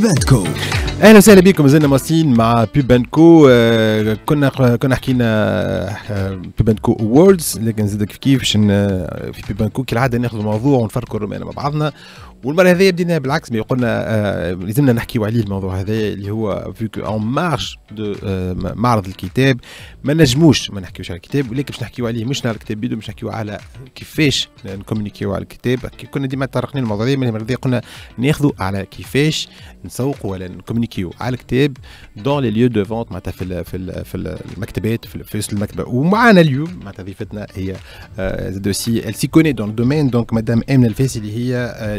بيبانكو اهلا وسهلا بكم مازلنا مواصلين مع بيبانكو آه كنا كنا حكينا آه بيبانكو اووردز لكن زيد كيف كيف في بيبانكو كالعاده ناخذ موضوع ونفركوا الرمانه مع بعضنا والمره هذه بدينا بالعكس ما قلنا آه، لازمنا نحكيوا عليه الموضوع هذا اللي هو فيك اون مارش دو معرض الكتاب ما نجموش ما نحكيوش على الكتاب ولكن باش نحكيوا عليه مش على الكتاب بيدو باش نحكيوا على كيفاش نكومونيكيو على الكتاب كنا ديما تطرقنا للموضوع هذا المره هذه قلنا ناخذوا على كيفاش نسوقوا ولا نكومونيكيو على الكتاب دون لي ليو دو فونت معناتها في في في المكتبات في وسط المكتبه ومعنا اليوم معناتها ضيفتنا هي آه، زاد ال السي كوني دون دومين دونك مدام امنه الفاسي اللي هي آه،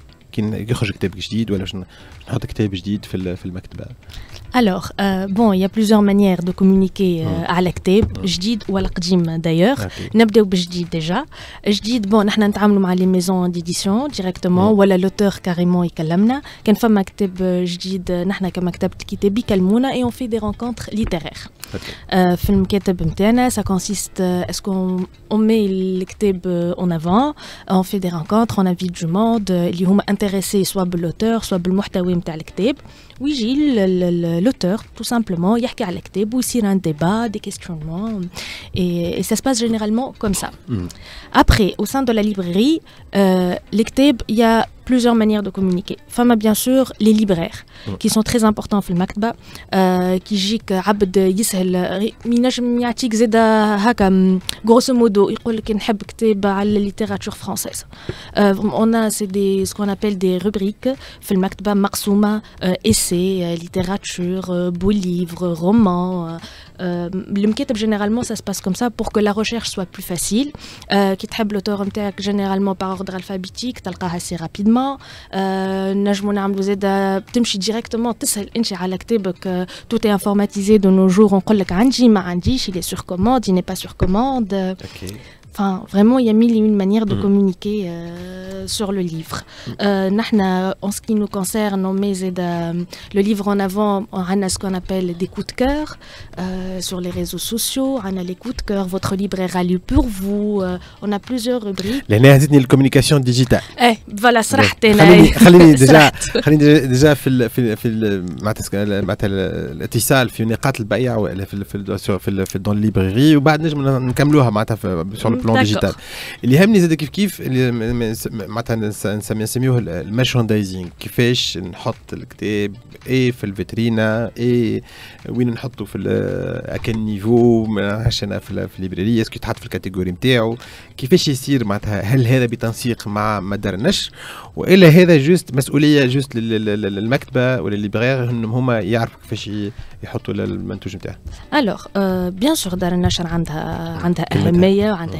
كي يخرج كتاب جديد ولا باش نحط كتاب جديد في في المكتبه Alors, euh, bon, il y a plusieurs manières de communiquer euh, à l'acté, jdid ou à l'aqdim d'ailleurs. Nabdew bjdid déjà. Jdid, bon, nous نتعاملوا avec les maisons d'édition directement ou l'auteur carrément يكلمنا. كان nous كتاب جديد acte qui كتاب يكلمونا et on fait des rencontres littéraires. Euh, film kateb نتاعنا ça consiste est-ce qu'on on met l'acte en avant, on fait des rencontres, on invite du monde اللي هما intéressés soit l'auteur, soit contenu de l'acte. Oui, Gilles, l'auteur tout simplement il يحكي il y a un débat des questions, et, ça se passe généralement comme ça mm. après au sein de la librairie euh, il y a plusieurs manières de communiquer. Femme, bien sûr, les libraires, qui sont très importants dans le Makba, euh, qui euh, jik عبد grosso modo يقول un نحب la littérature française. Euh, » On a des ce qu'on appelle des rubriques في Marsouma, مقسومة essais, littérature, Beau livre »,« Roman », euh, le le généralement, ça se passe comme ça pour que la recherche soit plus facile. Euh, qui t'aime l'auteur généralement par ordre alphabétique, t'as le assez rapidement. Euh, najmoun Amlouzeda, directement, tout est informatisé de nos jours. On colle le kanji, ma il est sur commande, il n'est pas sur commande. Enfin, vraiment, il y a mille et une manières de communiquer sur le livre. Euh, nahna, en ce qui nous concerne, on met le livre en avant, on a ce qu'on appelle des coups de cœur euh, sur les réseaux sociaux, on a les coups de cœur, votre libraire a lu pour vous, on a plusieurs rubriques. Les la communication digitale. Eh, voilà, ça déjà déjà في في في معناتها معناتها الاتصال في نقاط البيع de في dans la librairie, Et وبعد نجم نكملوها sur le بلون ديجيتال اللي يهمني زاد كيف كيف معناتها نسميوه المارشندايزينغ كيفاش نحط الكتاب اي في الفيترينا اي وين نحطه في اكن نيفو آه، ما نعرفش انا في الليبراري اسكو يتحط في الكاتيجوري نتاعو كيفاش يصير معناتها هل هذا بتنسيق مع مدار النشر والا هذا جوست مسؤوليه جوست للمكتبه ولا الليبرير انهم هما يعرفوا كيفاش يحطوا المنتوج نتاعهم الوغ بيان سور دار النشر عندها عندها اهميه وعندها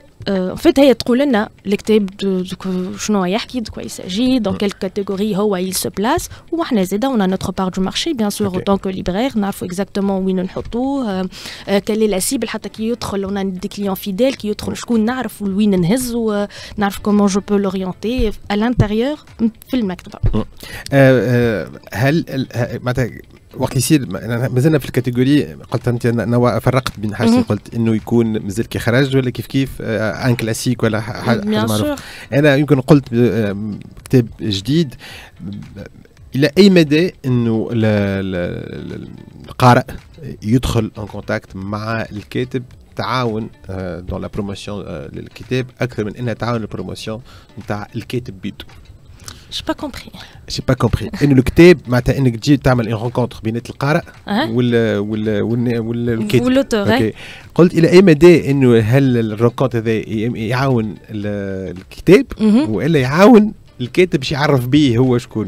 Euh, en fait, il y a trop l'ENA, l'ECTEB, de quoi il s'agit, dans quelle catégorie il se place, on a notre part du marché, bien sûr, en tant que libraire, on a exactement où nous nous euh, quelle est la cible, on a des clients fidèles, qui autre, je connais, ou comment je peux l'orienter à l'intérieur, le euh، mm. Euh، وقت يصير مازلنا في الكاتيجوري قلت انت انا فرقت بين حاجتين قلت انه يكون مازال كي خرج ولا كيف كيف آه، ان كلاسيك ولا حاجه معروف انا يمكن قلت آه، كتاب جديد الى اي مدى انه القارئ يدخل ان كونتاكت مع الكاتب تعاون دون لا بروموسيون للكتاب اكثر من انها تعاون البروموسيون نتاع الكاتب بيدو j'ai pas compris j'ai pas compris انه الكتاب معناتها انك تجي تعمل ان رونكونتر بين القارئ وال وال وال الكاتب قلت الى اي مدى انه هل الرونكونتر هذا يعاون الكتاب والا يعاون الكاتب باش يعرف بيه هو شكون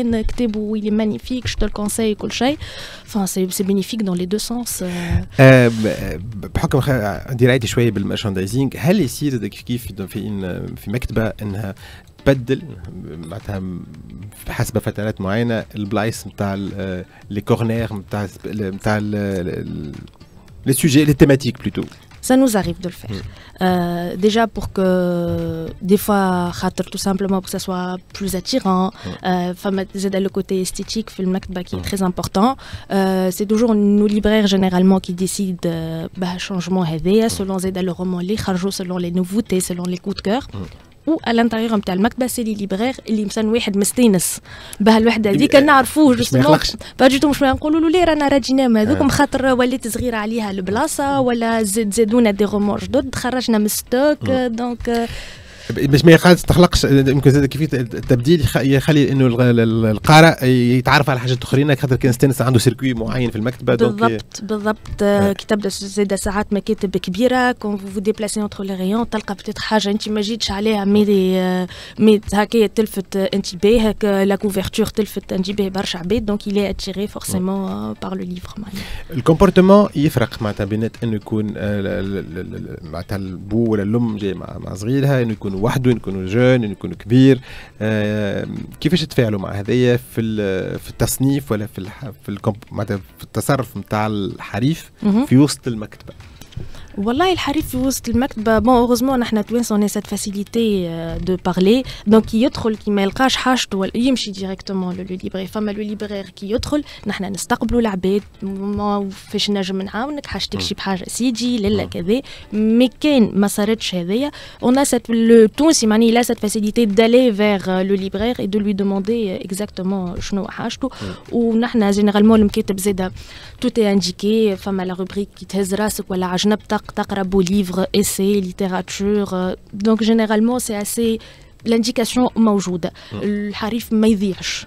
il est magnifique, je te le conseille, Enfin, c'est bénéfique dans les deux sens. Euh. Euh, bah, bah, شويه merchandising, هل يصير كيف تبدل معناتها حسب فترات معينه نتاع لي نتاع نتاع لي سوجي لي plutôt ça nous arrive de le faire. Mm. Euh, déjà pour que, des fois, tout simplement pour que ça soit plus attirant, mmh. le côté esthétique, film qui est mm. très important. Euh, c'est toujours nos libraires généralement qui décident bah, changement hein, mm. selon le roman, selon les nouveautés, selon les coups de cœur. والانتيغ نتاع المكتبه سي لي ليبرير اللي مثلا واحد مستانس بهالوحده إيه، هذيك نعرفوه جوستومون باجيتو مش نقولوا له لا رانا هذوك آه. خاطر وليت صغيره عليها البلاصه ولا زاد زادونا دي رومون جدد خرجنا من ستوك دونك آه. باش ما تخلقش يمكن زاد كيفيه التبديل يخلي انه القارئ يتعرف على حاجات اخرين يعني خاطر كان ستانس عنده سيركوي معين في المكتبه بالضبط آه. بالضبط آه، كي تبدا زاد ساعات مكاتب كبيره كون فو ديبلاسي اونتر لي ريون تلقى بتيت حاجه انت ما جيتش عليها مي مي هكايا تلفت انتباهك لا كوفرتور تلفت انتباه برشا عباد دونك الي اتيري فورسيمون باغ لو ليفر livre الكومبورتمون يفرق معناتها بينات انه يكون آه، معناتها البو ولا الام جاي مع صغيرها انه يكون يكون وحده نكون جون نكون كبير آه، كيفاش تتفاعلوا مع هذايا في في التصنيف ولا في في, في التصرف نتاع الحريف في وسط المكتبه والله الحريف في وسط المكتبة بون اوغوزمون نحن توانسة اون سات فاسيليتي دو بارلي دونك كي يدخل كي ما يلقاش حاجته يمشي ديريكتومون لو ليبرير فما لو ليبرير كي يدخل نحن نستقبلوا العباد فاش نجم نعاونك حاجتك شي بحاجة سيدي للا كذا مي كان ما صارتش هذايا اون سات لو تونسي معني لا سات فاسيليتي دالي فيغ لو ليبرير اي دو لوي دوموندي اكزاكتومون شنو حاجته ونحن جينيرالمون المكاتب زاده تو انديكي فما لا روبريك كي تهز راسك ولا عجنبتك beaux livres, essais, littérature. Euh, donc généralement c'est assez l'indication موجودة الحريف ما يضيعش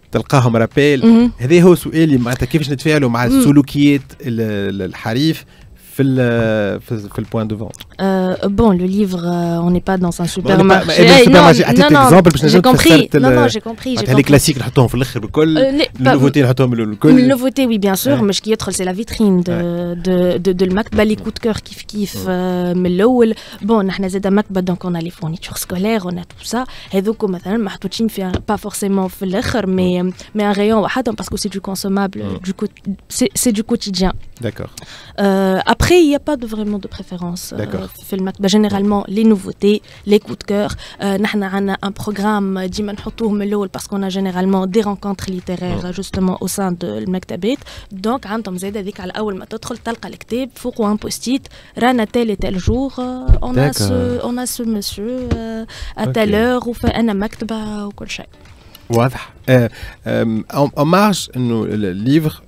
تلقاهم رابيل هذا هو سؤالي معناتها كيفاش نتفاعلوا مع السلوكيات الحريف في ال في, في البوان دو آه Euh, bon, le livre, euh, on n'est pas dans un supermarché. non, non, non, j'ai compris. Non, non, j'ai compris. Les classiques, les nouveautés, les nouveautés, oui, bien sûr. Mais ce qui est, c'est la vitrine de, de, de, de le Macba, les coups de cœur, kiff kiff. Euh, mais l'OL, bon, on a un Makba, donc on a les fournitures scolaires, on a tout ça. Et donc, comme ne fait pas forcément l'Echer, mais, mais un rayon, hein, parce que c'est du consommable, du c'est du quotidien. D'accord. après, il n'y a pas de, vraiment de préférence. D'accord. المكتبه جينيرالمون لي نوفوتي لي كو دو كور نحن عندنا ان بروغرام ديما نحطوه من الاول باسكو انا جينيرالمون دي رونكونتر ليتيرير جوستومون او سان دو المكتبات دونك عندهم زاد هذيك على اول ما تدخل تلقى الكتاب فوق ان بوستيت رانا تال et tel jour آه، on a ce مسيو a ce monsieur وفي آه، انا مكتبه وكل شيء واضح اون آه، مارج انه الليفر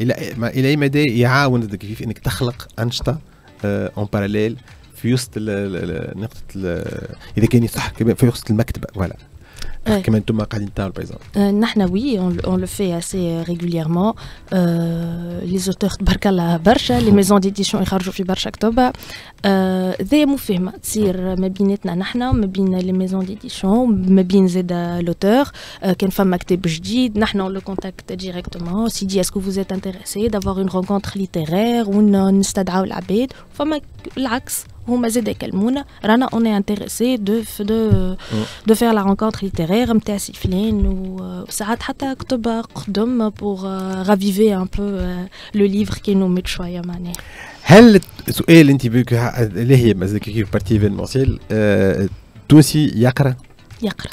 الى الى اي مدى يعاونك كيف انك تخلق انشطه اون آه، باراليل في وسط نقطه اذا كان يصح في وسط المكتبه فوالا كما انتم قاعدين تعملوا آه، بايزون نحن وي اون لو في اسي ريغوليرمون لي زوتور تبارك الله برشا لي ميزون ديديشن يخرجوا في برشا كتب dès euh, que vous faites, si on me dit maintenant, nous les maisons d'édition, me dit c'est de l'auteur, quand on fait un petit budget, nous on le contacte directement, il dit est-ce que vous êtes intéressé d'avoir une rencontre littéraire ou non, c'est à dire la bête, on fait l'axe, on me dit quel est intéressé mm. de faire la rencontre littéraire, me dit Siflin, nous ça a été euh, acte pour euh, raviver un peu le livre qui nous méchouaille à maner هل السؤال انت اللي هي مازال كيف بارتي ايفينمونسيال التونسي آه، يقرا؟ يقرا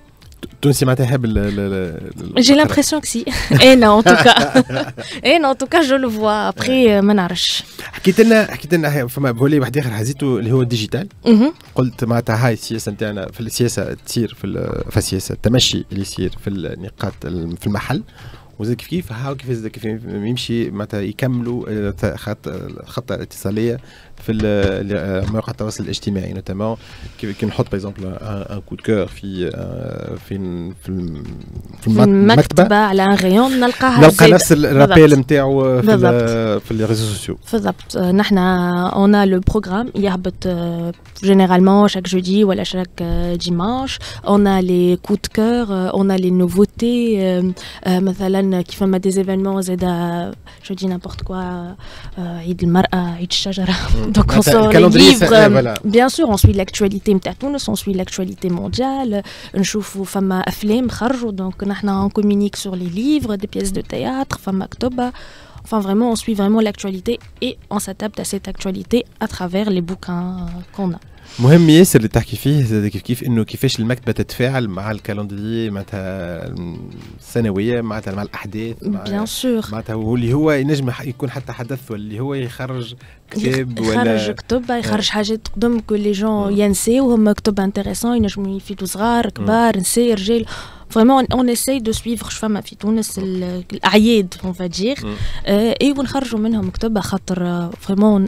J'ai معناتها يحب جي Et كسي اي نو cas. Et non, en ان توكا جو لو فوا ابخي ما نعرفش. حكيت لنا حكيت لنا فما بولي واحد اخر حزيته اللي هو الديجيتال. قلت معناتها هاي السياسه نتاعنا في السياسه تصير في السياسه التمشي اللي يصير في النقاط في المحل. وزاد كيف كيف هاو كيف يمشي معناتها يكملوا آه، خط خط الاتصاليه في مواقع التواصل euh, الاجتماعي نوتامون كي نحط باغ ان كو كور في في في, في المكتبه على ان غيون نلقاها نلقى نفس الرابيل نتاعو في في لي ريزو سوسيو بالضبط نحن اون لو بروغرام يهبط جينيرالمون شاك جودي ولا شاك ديمانش on لي les coups de cœur euh, on a les nouveautés مثلا كيف ما des événements زاد je dis n'importe quoi عيد المرأة عيد الشجرة Donc bah, on sort les livres, bien sûr, on suit l'actualité on suit l'actualité mondiale, on chauffe femme film, donc on communique sur les livres, des pièces de théâtre, femme octobre. Enfin, vraiment, on suit vraiment l'actualité et on s'adapte à cette actualité à travers les bouquins qu'on a. مهم ياسر اللي تحكي فيه زاد كيف كيف انه كيفاش المكتبه تتفاعل مع الكالندري معناتها السنويه معناتها مع الاحداث مع بيان سور معناتها واللي هو ينجم يكون حتى حدث واللي هو يخرج كتاب ولا يخرج كتب يخرج حاجات تقدم كل لي جون ينسيو وهم كتب انتريسون ينجموا يفيدوا صغار كبار نساء رجال فريمون اون اساي دو سويفر شفما في تونس الاعياد اون فادير اي ونخرجوا منهم كتب خاطر فريمون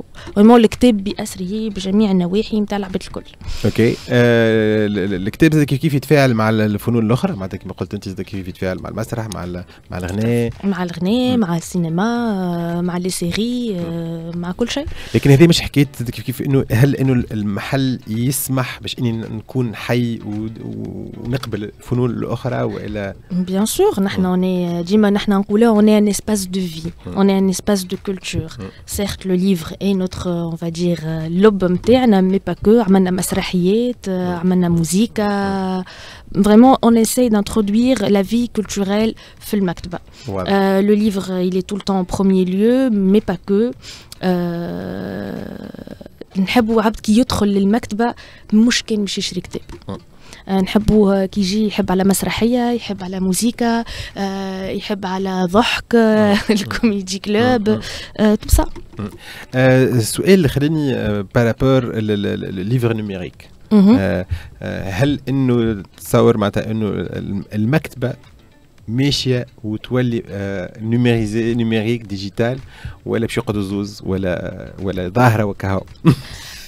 فريمون الكتاب بأسره بجميع النواحي نتاع العباد الكل. اوكي الكتاب euh, زاد كيف يتفاعل مع الفنون الاخرى معناتها كما قلت انت كيف يتفاعل مع المسرح مع مع الغناء مع الغناء مع السينما مع لي سيري آه، مع كل شيء. لكن هذه مش حكايه كيف كيف انه هل انه المحل يسمح باش اني نكون حي ونقبل الفنون الاخرى والا بيان سور نحن اوني ديما نحن نقولوا اوني ان اسباس دو في اوني ان اسباس دو كولتور سيرت لو ليفر اي نوت Euh, on va dire, euh, l'aube mais pas que, fait de la musique, vraiment on essaye d'introduire la vie culturelle dans le Ouais. Euh, le livre, il est tout le temps en premier lieu, mais pas que. Euh, نحبوا عبد كي يدخل للمكتبة مش كان مش يشري كتاب. آه، نحبوه كي يجي يحب على مسرحيه يحب على موسيقى آه، يحب على ضحك الكوميدي آه. كلوب تو سا السؤال اللي خلاني بارابور الليفر نوميريك هل انه تصور معناتها انه المكتبه ماشيه وتولي نوميريزي نوميريك ديجيتال ولا باش يقعدوا زوز ولا ولا ظاهره وكهو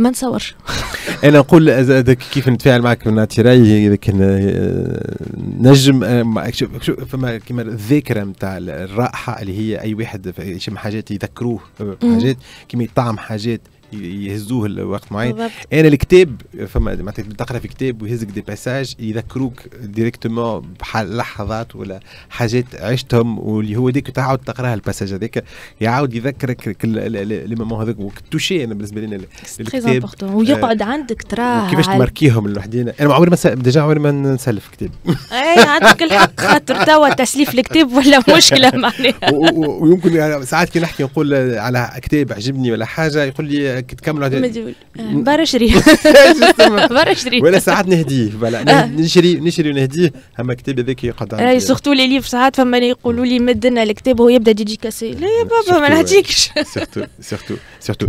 ما نصور انا نقول كيف نتفاعل معك من اعتراي كان آه، نجم آه، فما كيما الذاكره نتاع الرائحه اللي هي اي واحد يشم حاجات يذكروه حاجات كيما يطعم حاجات يهزوه لوقت معين انا إيه، الكتاب فما معناتها تقرا في كتاب ويهزك دي باساج يذكروك ديريكتومون بحال لحظات ولا حاجات عشتهم واللي هو ديك تعاود تقراها الباساج هذاك يعاود يذكرك لي مومون هذوك توشي انا بالنسبه لنا الكتاب ويقعد عندك تراه آه، كيفاش تماركيهم لوحدينا انا عمري ما ديجا عمري ما نسلف كتاب اي عندك الحق خاطر توا تسليف الكتاب ولا مشكله معناها ويمكن يعني ساعات كي نحكي نقول على كتاب عجبني ولا حاجه يقول لي تكملوا مجهول آه، برا شريه برا شريه ولا ساعات نهديه بلا آه. نشري نشري ونهديه اما كتاب هذاك يقعد اي آه، سورتو لي ليف ساعات فما يقولوا لي مد لنا الكتاب وهو يبدا ديديكاسي لا يا بابا ما نعطيكش سورتو سورتو سورتو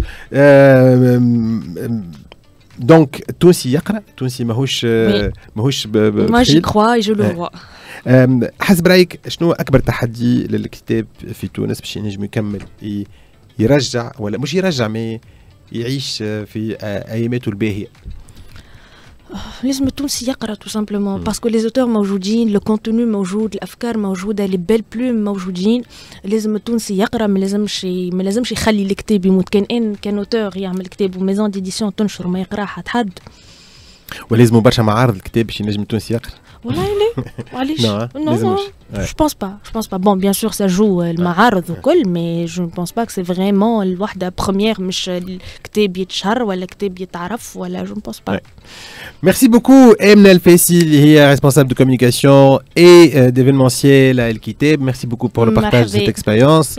دونك تونسي يقرا تونسي ماهوش ماهوش جي كخوا يجو لو روا حسب رايك شنو اكبر تحدي للكتاب في تونس باش ينجم يكمل يرجع ولا مش يرجع مي يعيش في اياماته الباهيه لازم التونسي يقرا تو سامبلومون باسكو لي زوتور موجودين لو كونتوني موجود الافكار موجوده لي بيل بلوم موجودين لازم التونسي يقرا ما لازمش ما لازمش يخلي الكتاب يموت كان ان كان اوتور يعمل كتاب وميزون ديديسيون تنشر ما يقراها حد حد ولازم برشا معارض الكتاب باش ينجم التونسي يقرا Non, non, je pense pas je pense pas bon bien sûr ça joue euh, le وكل mais je ne pense pas que c'est vraiment la première مش كتاب يتشهر ولا يتعرف ولا je ne pense pas Merci beaucoup Emnel Fessil responsable de communication et euh, d'événementiel à El Kiteb merci beaucoup pour le partage de cette expérience